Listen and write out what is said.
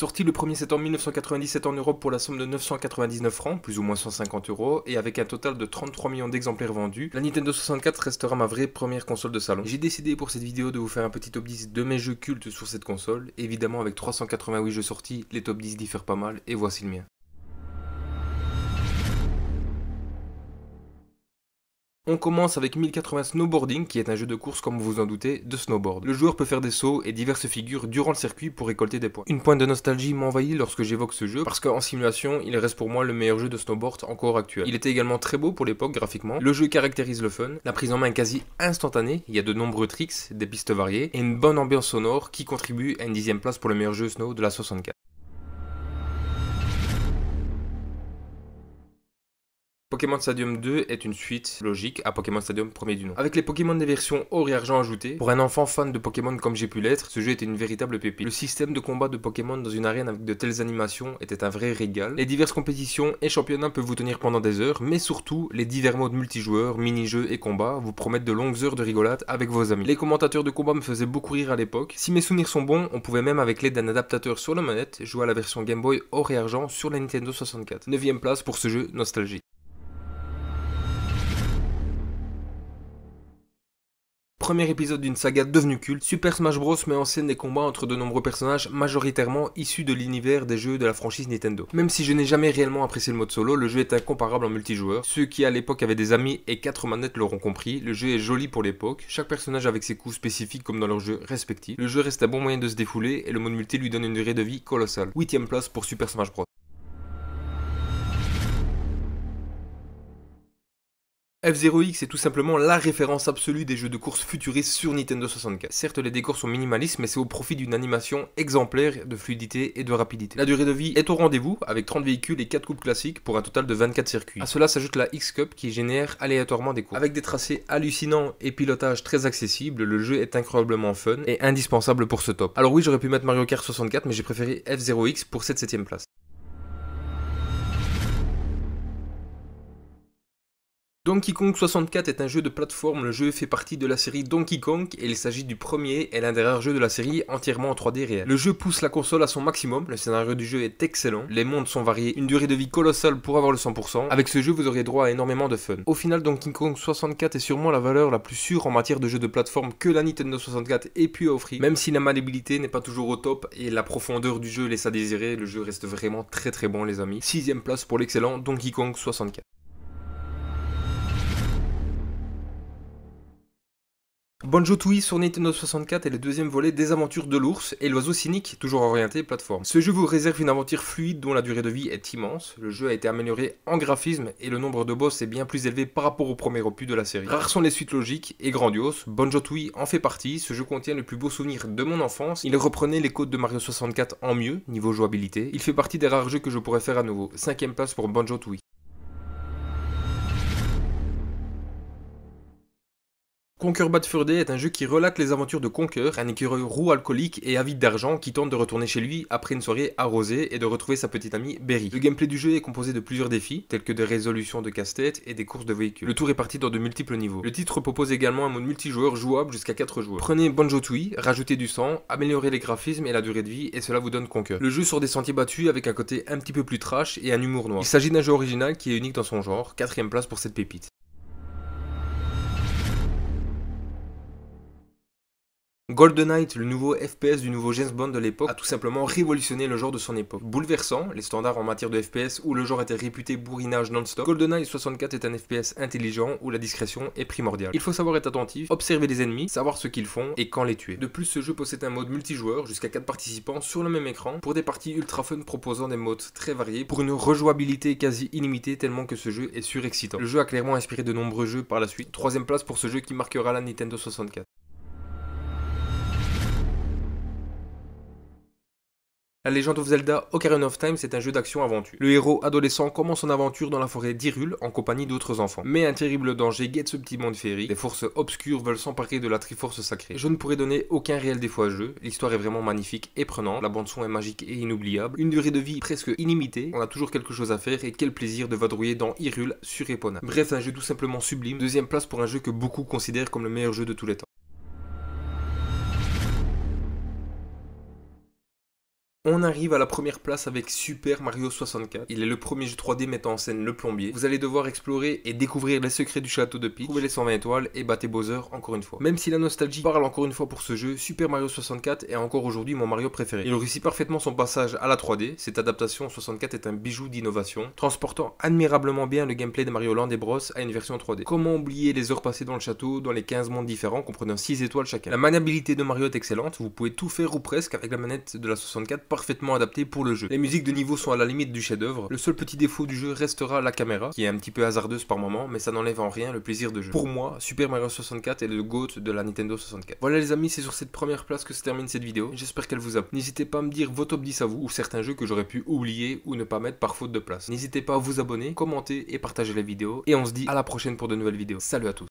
Sorti le 1er septembre 1997 en Europe pour la somme de 999 francs, plus ou moins 150 euros, et avec un total de 33 millions d'exemplaires vendus, la Nintendo 64 restera ma vraie première console de salon. J'ai décidé pour cette vidéo de vous faire un petit top 10 de mes jeux cultes sur cette console, évidemment avec 388 jeux sortis, les top 10 diffèrent pas mal, et voici le mien. On commence avec 1080 Snowboarding, qui est un jeu de course, comme vous vous en doutez, de snowboard. Le joueur peut faire des sauts et diverses figures durant le circuit pour récolter des points. Une pointe de nostalgie m'envahit lorsque j'évoque ce jeu, parce qu'en simulation, il reste pour moi le meilleur jeu de snowboard encore actuel. Il était également très beau pour l'époque graphiquement, le jeu caractérise le fun, la prise en main est quasi instantanée, il y a de nombreux tricks, des pistes variées, et une bonne ambiance sonore qui contribue à une dixième place pour le meilleur jeu snow de la 64. Pokémon Stadium 2 est une suite logique à Pokémon Stadium premier du nom. Avec les Pokémon des versions or et argent ajoutés, pour un enfant fan de Pokémon comme j'ai pu l'être, ce jeu était une véritable pépite. Le système de combat de Pokémon dans une arène avec de telles animations était un vrai régal. Les diverses compétitions et championnats peuvent vous tenir pendant des heures, mais surtout les divers modes multijoueurs, mini-jeux et combats vous promettent de longues heures de rigolade avec vos amis. Les commentateurs de combat me faisaient beaucoup rire à l'époque. Si mes souvenirs sont bons, on pouvait même avec l'aide d'un adaptateur sur la manette jouer à la version Game Boy or et argent sur la Nintendo 64. 9ème place pour ce jeu nostalgique. premier épisode d'une saga devenue culte, Super Smash Bros met en scène des combats entre de nombreux personnages majoritairement issus de l'univers des jeux de la franchise Nintendo. Même si je n'ai jamais réellement apprécié le mode solo, le jeu est incomparable en multijoueur. Ceux qui à l'époque avaient des amis et 4 manettes l'auront compris, le jeu est joli pour l'époque, chaque personnage avec ses coups spécifiques comme dans leurs jeux respectifs. Le jeu reste un bon moyen de se défouler et le mode multi lui donne une durée de vie colossale. 8ème place pour Super Smash Bros. f 0 X est tout simplement la référence absolue des jeux de course futuristes sur Nintendo 64. Certes, les décors sont minimalistes, mais c'est au profit d'une animation exemplaire de fluidité et de rapidité. La durée de vie est au rendez-vous, avec 30 véhicules et 4 coupes classiques pour un total de 24 circuits. A cela s'ajoute la X-Cup qui génère aléatoirement des courses. Avec des tracés hallucinants et pilotage très accessible, le jeu est incroyablement fun et indispensable pour ce top. Alors oui, j'aurais pu mettre Mario Kart 64, mais j'ai préféré f 0 X pour cette 7 place. Donkey Kong 64 est un jeu de plateforme, le jeu fait partie de la série Donkey Kong et il s'agit du premier et l'un des rares jeux de la série entièrement en 3D réel. Le jeu pousse la console à son maximum, le scénario du jeu est excellent, les mondes sont variés, une durée de vie colossale pour avoir le 100%, avec ce jeu vous aurez droit à énormément de fun. Au final Donkey Kong 64 est sûrement la valeur la plus sûre en matière de jeu de plateforme que la Nintendo 64 ait pu offrir, même si la maniabilité n'est pas toujours au top et la profondeur du jeu laisse à désirer, le jeu reste vraiment très très bon les amis. Sixième place pour l'excellent Donkey Kong 64. banjo Tui sur Nintendo 64 est le deuxième volet des aventures de l'ours et l'oiseau cynique, toujours orienté plateforme. Ce jeu vous réserve une aventure fluide dont la durée de vie est immense, le jeu a été amélioré en graphisme et le nombre de boss est bien plus élevé par rapport au premier opus de la série. Rares sont les suites logiques et grandioses, banjo Tui en fait partie, ce jeu contient le plus beau souvenir de mon enfance, il reprenait les codes de Mario 64 en mieux, niveau jouabilité, il fait partie des rares jeux que je pourrais faire à nouveau, cinquième place pour banjo Tui. Conquer Bad Fur Day est un jeu qui relate les aventures de Conquer, un écureuil roux alcoolique et avide d'argent qui tente de retourner chez lui après une soirée arrosée et de retrouver sa petite amie Berry. Le gameplay du jeu est composé de plusieurs défis, tels que des résolutions de casse-tête et des courses de véhicules. Le tour est parti dans de multiples niveaux. Le titre propose également un mode multijoueur jouable jusqu'à 4 joueurs. Prenez Banjo Tui, rajoutez du sang, améliorez les graphismes et la durée de vie et cela vous donne Conquer. Le jeu sort des sentiers battus avec un côté un petit peu plus trash et un humour noir. Il s'agit d'un jeu original qui est unique dans son genre, quatrième place pour cette pépite. Golden Knight, le nouveau FPS du nouveau James Bond de l'époque, a tout simplement révolutionné le genre de son époque. Bouleversant les standards en matière de FPS où le genre était réputé bourrinage non-stop, Golden Knight 64 est un FPS intelligent où la discrétion est primordiale. Il faut savoir être attentif, observer les ennemis, savoir ce qu'ils font et quand les tuer. De plus, ce jeu possède un mode multijoueur jusqu'à 4 participants sur le même écran pour des parties ultra fun proposant des modes très variés pour une rejouabilité quasi illimitée tellement que ce jeu est surexcitant. Le jeu a clairement inspiré de nombreux jeux par la suite. Troisième place pour ce jeu qui marquera la Nintendo 64. La Legend of Zelda Ocarina of Time, c'est un jeu d'action-aventure. Le héros adolescent commence son aventure dans la forêt d'Irule en compagnie d'autres enfants. Mais un terrible danger guette ce petit monde féerique. Les forces obscures veulent s'emparer de la Triforce sacrée. Je ne pourrais donner aucun réel défaut à jeu. L'histoire est vraiment magnifique et prenante. La bande-son est magique et inoubliable. Une durée de vie presque illimitée. On a toujours quelque chose à faire et quel plaisir de vadrouiller dans Irule sur Epona. Bref, un jeu tout simplement sublime. Deuxième place pour un jeu que beaucoup considèrent comme le meilleur jeu de tous les temps. On arrive à la première place avec Super Mario 64. Il est le premier jeu 3D mettant en scène le plombier. Vous allez devoir explorer et découvrir les secrets du château de Peach, trouver les 120 étoiles et battre Bowser encore une fois. Même si la nostalgie parle encore une fois pour ce jeu, Super Mario 64 est encore aujourd'hui mon Mario préféré. Il réussit parfaitement son passage à la 3D. Cette adaptation 64 est un bijou d'innovation, transportant admirablement bien le gameplay de Mario Land et Bros à une version 3D. Comment oublier les heures passées dans le château, dans les 15 mondes différents comprenant 6 étoiles chacun. La maniabilité de Mario est excellente. Vous pouvez tout faire ou presque avec la manette de la 64 parfaitement adapté pour le jeu. Les musiques de niveau sont à la limite du chef-d'œuvre. Le seul petit défaut du jeu restera la caméra, qui est un petit peu hasardeuse par moment, mais ça n'enlève en rien le plaisir de jeu. Pour moi, Super Mario 64 est le GOAT de la Nintendo 64. Voilà les amis, c'est sur cette première place que se termine cette vidéo. J'espère qu'elle vous a plu. N'hésitez pas à me dire vos top 10 à vous ou certains jeux que j'aurais pu oublier ou ne pas mettre par faute de place. N'hésitez pas à vous abonner, commenter et partager la vidéo. Et on se dit à la prochaine pour de nouvelles vidéos. Salut à tous